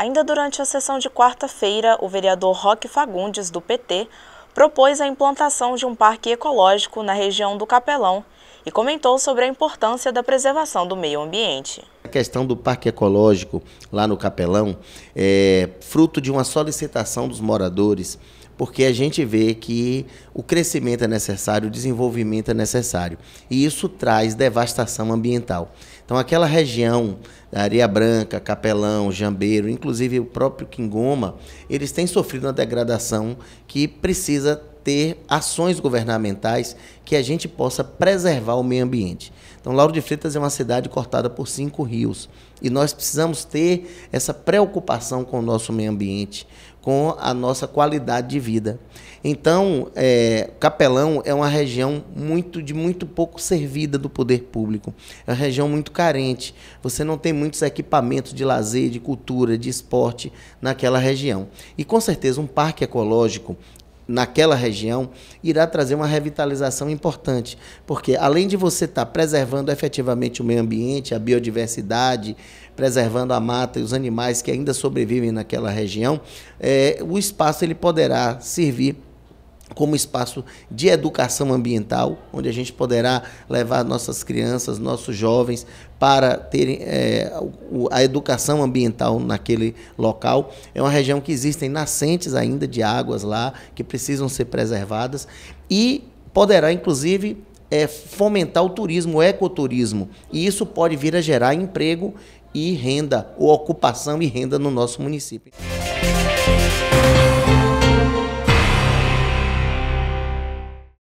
Ainda durante a sessão de quarta-feira, o vereador Roque Fagundes, do PT, propôs a implantação de um parque ecológico na região do Capelão e comentou sobre a importância da preservação do meio ambiente. A questão do parque ecológico lá no Capelão é fruto de uma solicitação dos moradores, porque a gente vê que o crescimento é necessário, o desenvolvimento é necessário, e isso traz devastação ambiental. Então, aquela região da Areia Branca, Capelão, Jambeiro, inclusive o próprio Quingoma, eles têm sofrido uma degradação que precisa ter ações governamentais que a gente possa preservar o meio ambiente. Então, Lauro de Freitas é uma cidade cortada por cinco rios e nós precisamos ter essa preocupação com o nosso meio ambiente, com a nossa qualidade de vida. Então, é, Capelão é uma região muito de muito pouco servida do poder público. É uma região muito carente. Você não tem muitos equipamentos de lazer, de cultura, de esporte naquela região. E com certeza um parque ecológico naquela região irá trazer uma revitalização importante, porque além de você estar tá preservando efetivamente o meio ambiente, a biodiversidade, preservando a mata e os animais que ainda sobrevivem naquela região, é, o espaço ele poderá servir como espaço de educação ambiental, onde a gente poderá levar nossas crianças, nossos jovens para terem é, a educação ambiental naquele local. É uma região que existem nascentes ainda de águas lá que precisam ser preservadas e poderá, inclusive, é, fomentar o turismo, o ecoturismo. E isso pode vir a gerar emprego e renda, ou ocupação e renda no nosso município.